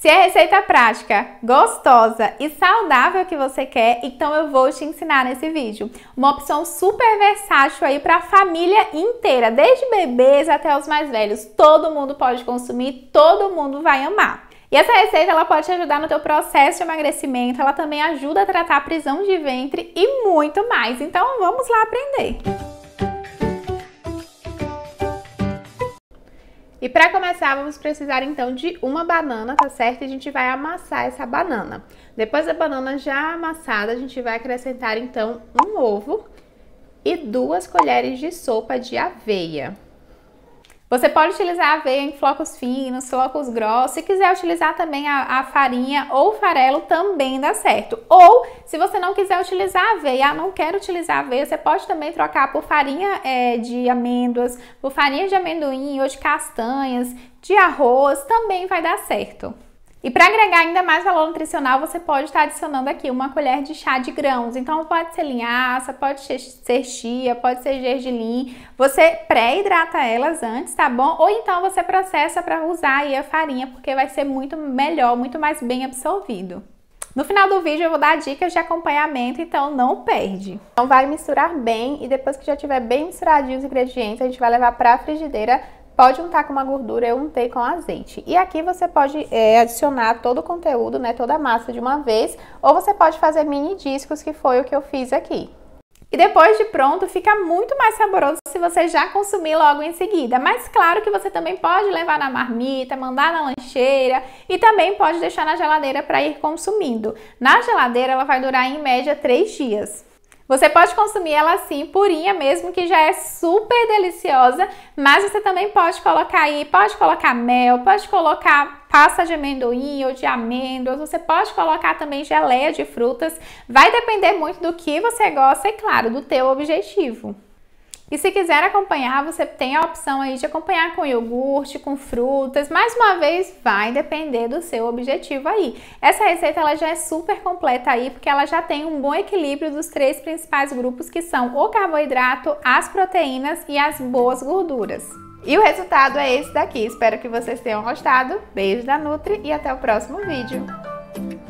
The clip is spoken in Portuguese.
Se é receita prática, gostosa e saudável que você quer, então eu vou te ensinar nesse vídeo. Uma opção super versátil aí para a família inteira, desde bebês até os mais velhos. Todo mundo pode consumir, todo mundo vai amar. E essa receita ela pode te ajudar no teu processo de emagrecimento, ela também ajuda a tratar a prisão de ventre e muito mais. Então vamos lá aprender. Música E para começar, vamos precisar então de uma banana, tá certo? E a gente vai amassar essa banana. Depois da banana já amassada, a gente vai acrescentar então um ovo e duas colheres de sopa de aveia. Você pode utilizar a aveia em flocos finos, flocos grossos. Se quiser utilizar também a, a, farinha ou farelo, também dá certo. Ou, se você não quiser utilizar aveia, ah, não quer utilizar aveia, você pode também trocar por farinha é, de amêndoas, por farinha de amendoim ou de castanhas, de arroz, também vai dar certo. E para agregar ainda mais valor nutricional, você pode estar adicionando aqui uma colher de chá de grãos. Então pode ser linhaça, pode ser chia, pode ser gergelim. Você pré-hidrata elas antes, tá bom? Ou então você processa para usar aí a farinha, porque vai ser muito melhor, muito mais bem absorvido. No final do vídeo eu vou dar dicas de acompanhamento, então não perde. Então vai misturar bem e depois que já tiver bem misturadinho os ingredientes, a gente vai levar para a frigideira pode untar com uma gordura, eu untei com azeite. E aqui você pode é, adicionar todo o conteúdo, né, toda a massa de uma vez, ou você pode fazer mini discos, que foi o que eu fiz aqui. E depois de pronto, fica muito mais saboroso se você já consumir logo em seguida. Mas claro que você também pode levar na marmita, mandar na lancheira e também pode deixar na geladeira para ir consumindo. Na geladeira, ela vai durar em média 3 dias. Você pode consumir ela assim, purinha mesmo, que já é super deliciosa, mas você também pode colocar aí, pode colocar mel, pode colocar pasta de amendoim ou de amêndoas, você pode colocar também geleia de frutas, vai depender muito do que você gosta e, claro, do teu objetivo. E se quiser acompanhar, você tem a opção aí de acompanhar com iogurte, com frutas. Mais uma vez, vai depender do seu objetivo aí. Essa receita ela já é super completa aí, porque ela já tem um bom equilíbrio dos três principais grupos que são o carboidrato, as proteínas e as boas gorduras. E o resultado é esse daqui. Espero que vocês tenham gostado. Beijo da Nutri e até o próximo vídeo.